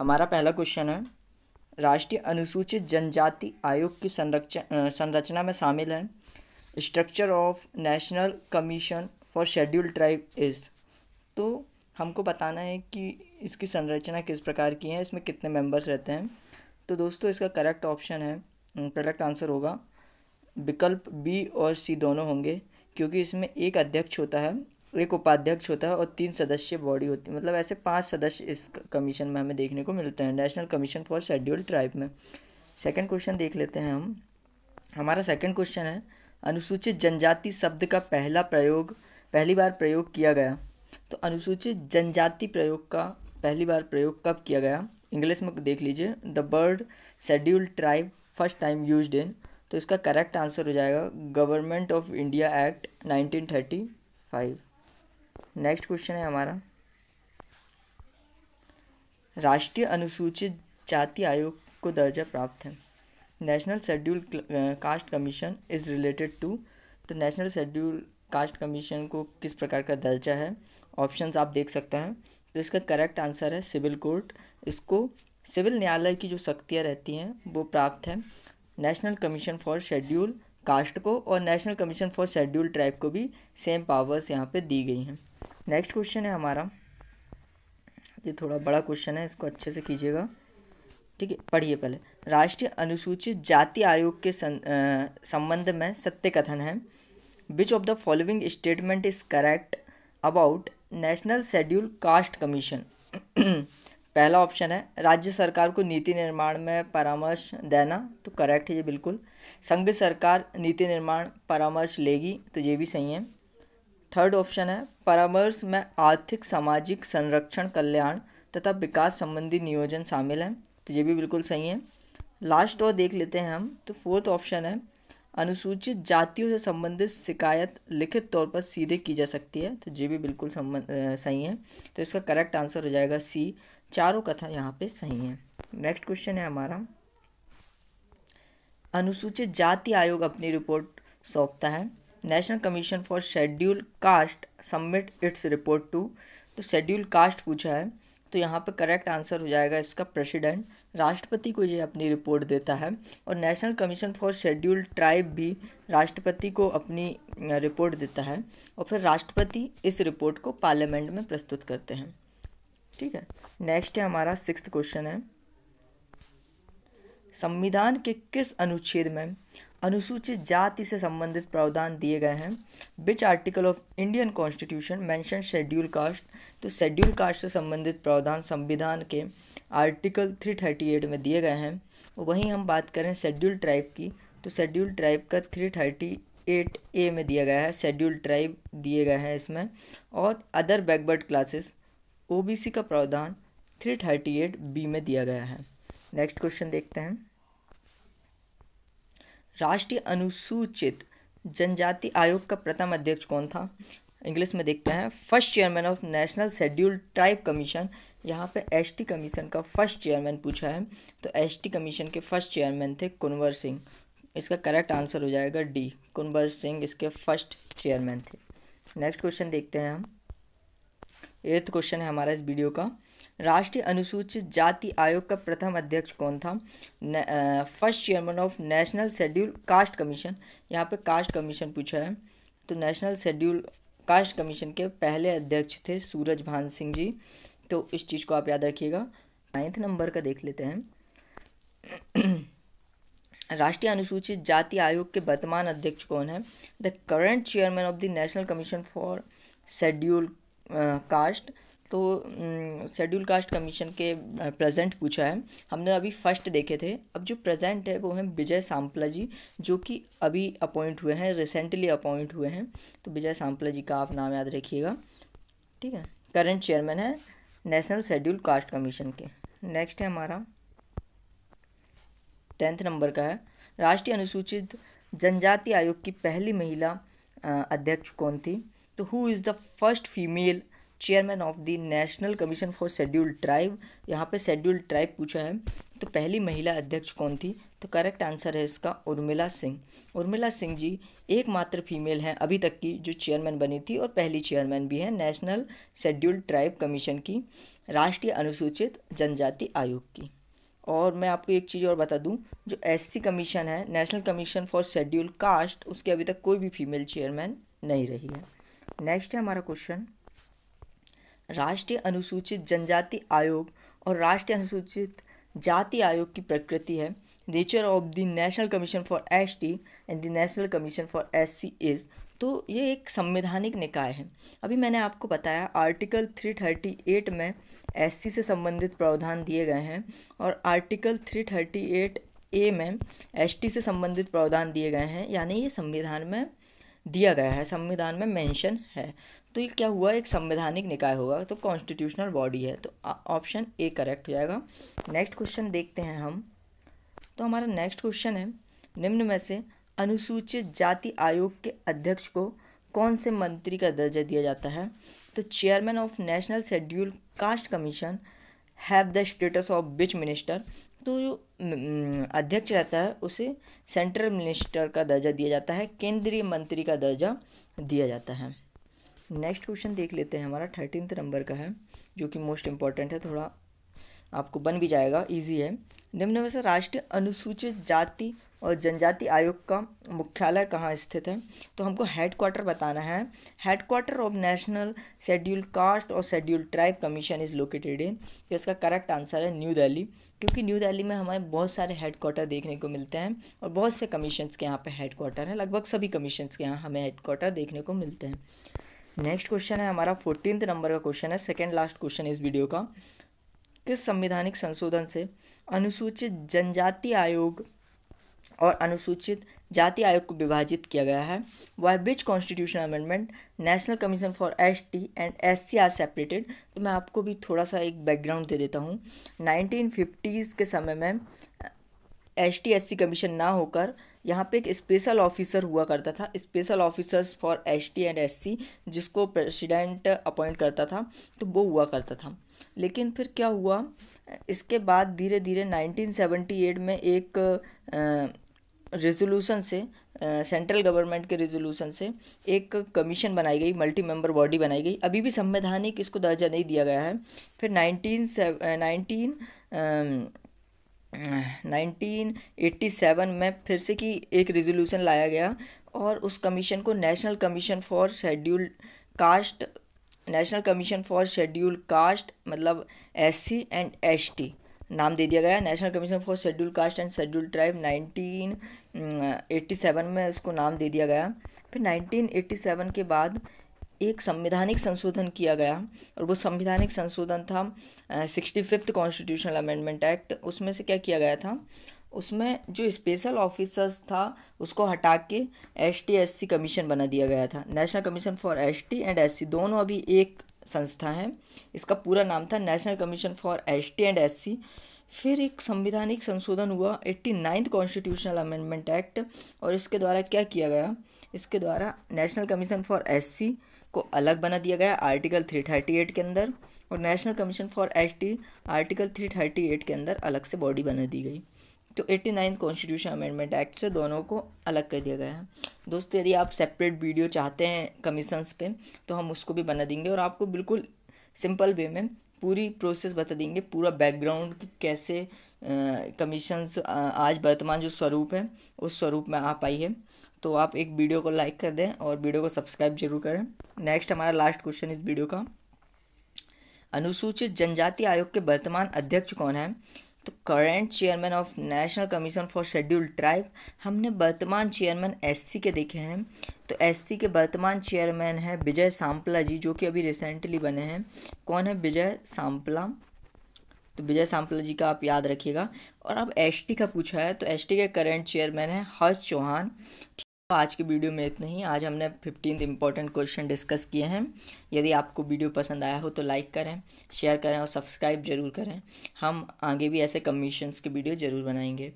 हमारा पहला क्वेश्चन है राष्ट्रीय अनुसूचित जनजाति आयोग की संरक्षण संरचना में शामिल है structure of national commission for schedule tribe is तो हमको बताना है कि इसकी संरचना किस प्रकार की है इसमें कितने मेंबर्स रहते हैं तो दोस्तों इसका करेक्ट ऑप्शन है करेक्ट आंसर होगा विकल्प बी और सी दोनों होंगे क्योंकि इसमें एक अध्यक्ष होता है एक उपाध्यक्ष होता है और तीन सदस्य बॉडी होती है मतलब ऐसे पांच सदस्य इस कमीशन में हमें देखने को मिलते हैं national commission for scheduled tribe में सेकंड क्वेश्चन देख लेते हैं हम हमारा सेकंड क्वेश्चन है अनुसूचित जनजाति शब्द का पहला प्रयोग पहली बार प्रयोग किया गया तो अनुसूचित जनजाति प्रयोग का पहली बार प्रयोग कब किया गया इंग्लिश में देख लीजिए the word scheduled tribe first time use in तो इसका करेक्ट आंसर हो जाएगा government of India act nineteen thirty five next question है हमारा राष्ट्रीय अनुसूचित जाति आयोग को दर्जा प्राप्त है national schedule caste commission is related to तो नेशनल शेड्यूल कास्ट कमीशन को किस प्रकार का दर्जा है ऑप्शंस आप देख सकते हैं तो इसका करेक्ट आंसर है सिविल कोर्ट इसको सिविल न्यायालय की जो शक्तियाँ रहती हैं वो प्राप्त है national commission for schedule caste को और national commission for schedule tribe को भी सेम पावर्स यहाँ पे दी गई हैं नेक्स्ट क्वेश्चन है हमारा ये थोड़ा बड़ा क्वेश्चन है इसको अच्छे से कीजिएगा ठीक है पढ़िए पहले राष्ट्रीय अनुसूचित जाति आयोग के संबंध में सत्य कथन है which of the following statement is correct about national schedule caste commission पहला ऑप्शन है राज्य सरकार को नीति निर्माण में परामर्श देना तो करेक्ट है ये बिल्कुल संघ सरकार नीति निर्माण परामर्श लेगी तो ये भी सही है थर्ड ऑप्शन है परामर्श में आर्थिक सामाजिक संरक्षण कल्याण तथा विकास संबंधी नियोजन शामिल हैं तो ये भी बिल्कुल सही है लास्ट और देख लेते हैं हम तो फोर्थ ऑप्शन है अनुसूचित जातियों से संबंधित शिकायत लिखित तौर पर सीधे की जा सकती है तो ये भी बिल्कुल सही है तो इसका करेक्ट आंसर हो जाएगा सी चारों कथा यहाँ पे सही है नेक्स्ट क्वेश्चन है हमारा अनुसूचित जाति आयोग अपनी रिपोर्ट सौंपता है national commission for schedule caste submit its report to तो शेड्यूल कास्ट पूछा है तो यहाँ पर करेक्ट आंसर हो जाएगा इसका प्रेसिडेंट राष्ट्रपति को ये अपनी रिपोर्ट देता है और national commission for schedule tribe भी राष्ट्रपति को अपनी रिपोर्ट देता है और फिर राष्ट्रपति इस रिपोर्ट को पार्लियामेंट में प्रस्तुत करते हैं ठीक है नेक्स्ट है हमारा सिक्स क्वेश्चन है संविधान के किस अनुच्छेद में अनुसूचित जाति से संबंधित प्रावधान दिए गए हैं which article of Indian constitution mention schedule caste तो शेड्यूल कास्ट से संबंधित प्रावधान संविधान के आर्टिकल 338 में दिए गए हैं वहीं हम बात करें शेड्यूल ट्राइब की तो शेड्यूल ट्राइब का 338 ए में दिया गया है शेड्यूल ट्राइब दिए गए हैं इसमें और अदर बैकवर्ड क्लासेस ओबीसी का प्रावधान 338 बी में दिया गया है नेक्स्ट क्वेश्चन देखते हैं राष्ट्रीय अनुसूचित जनजाति आयोग का प्रथम अध्यक्ष कौन था इंग्लिश में देखते हैं first chairman of national schedule tribe commission यहाँ पे टी कमीशन का फर्स्ट चेयरमैन पूछा है तो टी कमीशन के फर्स्ट चेयरमैन थे कुंवर सिंह इसका करेक्ट आंसर हो जाएगा डी कुंवर सिंह इसके फर्स्ट चेयरमैन थे नेक्स्ट क्वेश्चन देखते हैं हम एट्थ क्वेश्चन है हमारा इस वीडियो का राष्ट्रीय अनुसूचित जाति आयोग का प्रथम अध्यक्ष कौन था first chairman of national schedule caste commission यहाँ पे कास्ट कमीशन पूछा है तो नेशनल शेड्यूल कास्ट कमीशन के पहले अध्यक्ष थे सूरज भान सिंह जी तो इस चीज़ को आप याद रखिएगा नाइन्थ नंबर का देख लेते हैं राष्ट्रीय अनुसूचित जाति आयोग के वर्तमान अध्यक्ष कौन है the current chairman of the national commission for schedule caste तो शेड्यूल कास्ट कमीशन के प्रेजेंट पूछा है हमने अभी फर्स्ट देखे थे अब जो प्रेजेंट है वो हैं विजय सांपला जी जो कि अभी अपॉइंट हुए हैं रिसेंटली अपॉइंट हुए हैं तो विजय सांपला जी का आप नाम याद रखिएगा ठीक है करंट चेयरमैन है नेशनल शेड्यूल कास्ट कमीशन के नेक्स्ट है हमारा टेंथ नंबर का है राष्ट्रीय अनुसूचित जनजाति आयोग की पहली महिला अध्यक्ष कौन थी तो who is the first female chairman of the national commission for scheduled tribe यहाँ पे शेड्यूल्ड ट्राइब पूछा है तो पहली महिला अध्यक्ष कौन थी तो करेक्ट आंसर है इसका उर्मिला सिंह उर्मिला सिंह जी एकमात्र फीमेल हैं अभी तक की जो चेयरमैन बनी थी और पहली चेयरमैन भी हैं नेशनल शेड्यूल्ड ट्राइब कमीशन की राष्ट्रीय अनुसूचित जनजाति आयोग की और मैं आपको एक चीज़ और बता दूं जो सी कमीशन है national commission for schedule caste उसके अभी तक कोई भी फीमेल चेयरमैन नहीं रही है नेक्स्ट है हमारा क्वेश्चन राष्ट्रीय अनुसूचित जनजाति आयोग और राष्ट्रीय अनुसूचित जाति आयोग की प्रकृति है nature of the national commission for S T and the national commission for S C is तो ये एक संवैधानिक निकाय है अभी मैंने आपको बताया आर्टिकल 338 में एस से संबंधित प्रावधान दिए गए हैं और आर्टिकल 338 ए में एस से संबंधित प्रावधान दिए गए हैं यानी ये संविधान में दिया गया है संविधान में मेंशन है तो ये क्या हुआ एक संवैधानिक निकाय होगा तो कॉन्स्टिट्यूशनल बॉडी है तो ऑप्शन ए करेक्ट हो जाएगा नेक्स्ट क्वेश्चन देखते हैं हम तो हमारा नेक्स्ट क्वेश्चन है निम्न में से अनुसूचित जाति आयोग के अध्यक्ष को कौन से मंत्री का दर्जा दिया जाता है तो chairman of national schedule caste commission have the status of which minister तो जो अध्यक्ष रहता है उसे सेंट्रल मिनिस्टर का दर्जा दिया जाता है केंद्रीय मंत्री का दर्जा दिया जाता है नेक्स्ट क्वेश्चन देख लेते हैं हमारा थर्टीनथ नंबर का है जो कि मोस्ट इम्पॉर्टेंट है थोड़ा आपको बन भी जाएगा ईजी है निम्न में से राष्ट्रीय अनुसूचित जाति और जनजाति आयोग का मुख्यालय कहाँ स्थित है तो हमको हेड क्वार्टर बताना है headquarter of national schedule caste और schedule tribe commission is located in तो इसका करेक्ट आंसर है न्यू दिल्ली क्योंकि न्यू दिल्ली में हमें बहुत सारे हेड क्वार्टर देखने को मिलते हैं और बहुत से कमीशन के यहाँ पर हेड क्वार्टर हैं लगभग सभी कमीशन के यहाँ हमें हेड क्वार्टर देखने को मिलते हैं नेक्स्ट क्वेश्चन है हमारा फोर्टीन नंबर का क्वेश्चन है सेकेंड लास्ट क्वेश्चन इस वीडियो का किस संवैधानिक संशोधन से अनुसूचित जनजाति आयोग और अनुसूचित जाति आयोग को विभाजित किया गया है by which constitution amendment national commission for S T and S C are separated तो मैं आपको भी थोड़ा सा एक बैकग्राउंड दे देता हूँ नाइनटीन फिफ्टीज़ के समय में S T S C commission ना होकर यहाँ पे एक स्पेशल ऑफिसर हुआ करता था special officers for S T and S C जिसको प्रेसिडेंट अपॉइंट करता था तो वो हुआ करता था लेकिन फिर क्या हुआ इसके बाद धीरे धीरे 1978 में एक रेजोल्यूशन से सेंट्रल गवर्नमेंट के रेजोल्यूशन से एक कमीशन बनाई गई मल्टी मेंबर बॉडी बनाई गई अभी भी संवैधानिक इसको दर्जा नहीं दिया गया है फिर नाइनटीन नाइनटीन 1987 में फिर से कि एक रेजोल्यूशन लाया गया और उस कमीशन को national commission for schedule caste national commission for schedule caste मतलब सी एंड टी नाम दे दिया गया national commission for schedule caste and schedule tribe 1987 में उसको नाम दे दिया गया फिर 1987 के बाद एक संवैधानिक संशोधन किया गया और वो संवैधानिक संशोधन था sixty fifth constitutional amendment act उसमें से क्या किया गया था उसमें जो स्पेशल ऑफिसर्स था उसको हटा के S T S C commission बना दिया गया था national commission for S T and S C दोनों अभी एक संस्था है इसका पूरा नाम था national commission for S T and S C फिर एक संवैधानिक संशोधन हुआ eighty ninth constitutional amendment act और इसके द्वारा क्या किया गया इसके द्वारा national commission for S C को अलग बना दिया गया आर्टिकल 338 के अंदर और national commission for T article 338 के अंदर अलग से बॉडी बना दी गई तो eighty ninth constitution amendment act से दोनों को अलग कर दिया गया है दोस्तों यदि आप सेपरेट वीडियो चाहते हैं कमीशंस पे तो हम उसको भी बना देंगे और आपको बिल्कुल सिंपल वे में पूरी प्रोसेस बता देंगे पूरा बैकग्राउंड कि कैसे कमीशंस आज वर्तमान जो स्वरूप है उस स्वरूप में आ पाई है तो आप एक वीडियो को लाइक कर दें और वीडियो को सब्सक्राइब जरूर करें नेक्स्ट हमारा लास्ट क्वेश्चन इस वीडियो का अनुसूचित जनजाति आयोग के वर्तमान अध्यक्ष कौन है तो current chairman of national commission for schedule tribe हमने वर्तमान चेयरमैन एससी के देखे हैं तो एससी के वर्तमान चेयरमैन है विजय सांपला जी जो कि अभी रिसेंटली बने हैं कौन है विजय सांपला तो विजय सांपला जी का आप याद रखिएगा और अब एसटी का पूछा है तो एसटी के करंट चेयरमैन है हर्ष चौहान तो आज की वीडियो में इतना ही आज हमने फिफ्टीन इंपॉर्टेंट क्वेश्चन डिस्कस किए हैं यदि आपको वीडियो पसंद आया हो तो लाइक करें शेयर करें और सब्सक्राइब जरूर करें हम आगे भी ऐसे कमीशंस की वीडियो ज़रूर बनाएंगे